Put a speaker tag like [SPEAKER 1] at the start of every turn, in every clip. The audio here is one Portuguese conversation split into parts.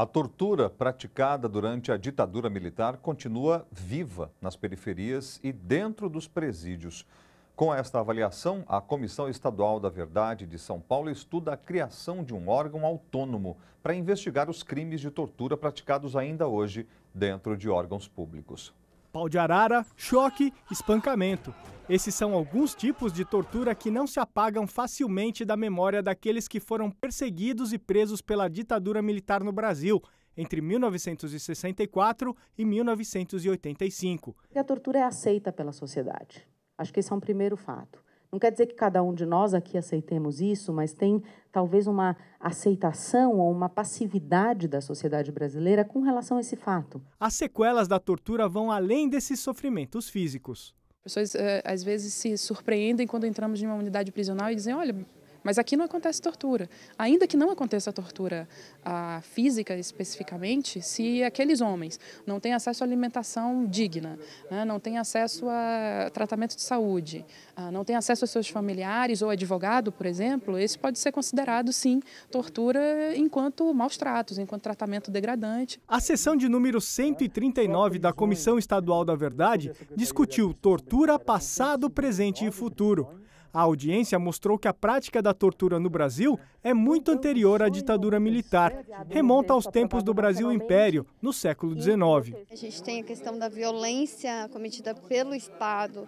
[SPEAKER 1] A tortura praticada durante a ditadura militar continua viva nas periferias e dentro dos presídios. Com esta avaliação, a Comissão Estadual da Verdade de São Paulo estuda a criação de um órgão autônomo para investigar os crimes de tortura praticados ainda hoje dentro de órgãos públicos. Pau de arara, choque, espancamento. Esses são alguns tipos de tortura que não se apagam facilmente da memória daqueles que foram perseguidos e presos pela ditadura militar no Brasil entre 1964 e 1985.
[SPEAKER 2] A tortura é aceita pela sociedade. Acho que esse é um primeiro fato. Não quer dizer que cada um de nós aqui aceitemos isso, mas tem talvez uma aceitação ou uma passividade da sociedade brasileira com relação a esse fato.
[SPEAKER 1] As sequelas da tortura vão além desses sofrimentos físicos.
[SPEAKER 2] Pessoas eh, às vezes se surpreendem quando entramos em uma unidade prisional e dizem: olha, mas aqui não acontece tortura. Ainda que não aconteça tortura a, ah, física especificamente, se aqueles homens não têm acesso a alimentação digna, né, não têm acesso a tratamento de saúde, ah, não têm acesso aos seus familiares ou advogado, por exemplo, esse pode ser considerado, sim, tortura enquanto maus tratos, enquanto tratamento degradante.
[SPEAKER 1] A sessão de número 139 da Comissão Estadual da Verdade discutiu tortura passado, presente e futuro. A audiência mostrou que a prática da tortura no Brasil é, é muito anterior à ditadura militar, remonta aos tempos do Brasil Império, no século XIX.
[SPEAKER 3] A gente tem a questão da violência cometida pelo Estado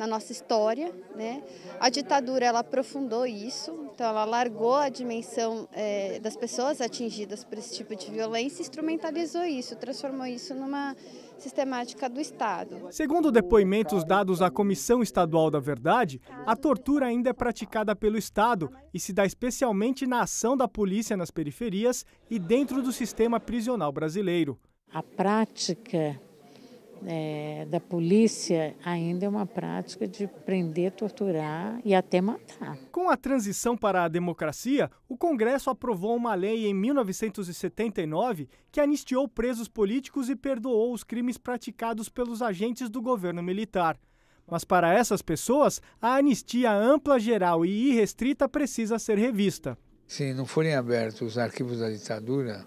[SPEAKER 3] na nossa história. Né? A ditadura ela aprofundou isso, então ela largou a dimensão é, das pessoas atingidas por esse tipo de violência, instrumentalizou isso, transformou isso numa sistemática do Estado.
[SPEAKER 1] Segundo depoimentos dados à Comissão Estadual da Verdade, a tortura ainda é praticada pelo Estado e se dá especialmente na ação da polícia nas periferias e dentro do sistema prisional brasileiro.
[SPEAKER 3] A prática é, da polícia ainda é uma prática de prender, torturar e até matar.
[SPEAKER 1] Com a transição para a democracia, o Congresso aprovou uma lei em 1979 que anistiou presos políticos e perdoou os crimes praticados pelos agentes do governo militar. Mas para essas pessoas, a anistia ampla, geral e irrestrita precisa ser revista. Se não forem abertos os arquivos da ditadura,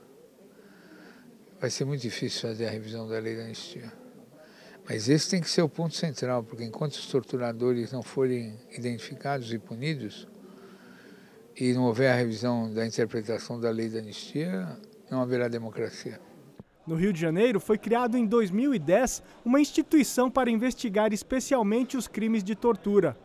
[SPEAKER 1] vai ser muito difícil fazer a revisão da lei da anistia. Mas esse tem que ser o ponto central, porque enquanto os torturadores não forem identificados e punidos, e não houver a revisão da interpretação da lei da anistia, não haverá democracia. No Rio de Janeiro, foi criado em 2010 uma instituição para investigar especialmente os crimes de tortura.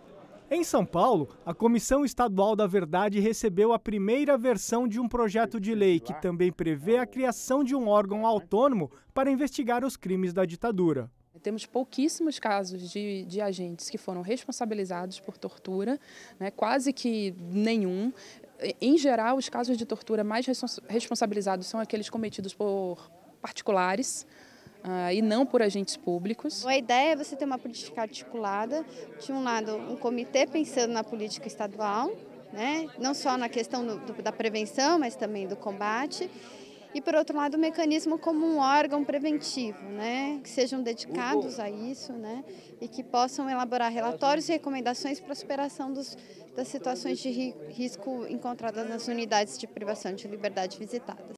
[SPEAKER 1] Em São Paulo, a Comissão Estadual da Verdade recebeu a primeira versão de um projeto de lei que também prevê a criação de um órgão autônomo para investigar os crimes da ditadura.
[SPEAKER 2] Temos pouquíssimos casos de, de, agentes que foram responsabilizados por tortura, né, quase que nenhum. Em geral, os casos de tortura mais responsabilizados são aqueles cometidos por particulares. Uh, e não por agentes públicos.
[SPEAKER 3] A ideia é você ter uma política articulada, de um lado um comitê pensando na política estadual, né? não só na questão do, da prevenção, mas também do combate, e, por outro lado, o mecanismo como um órgão preventivo, né? que sejam dedicados a isso né? e que possam elaborar relatórios e recomendações para a superação dos, das situações de risco encontradas nas unidades de privação de liberdade visitadas.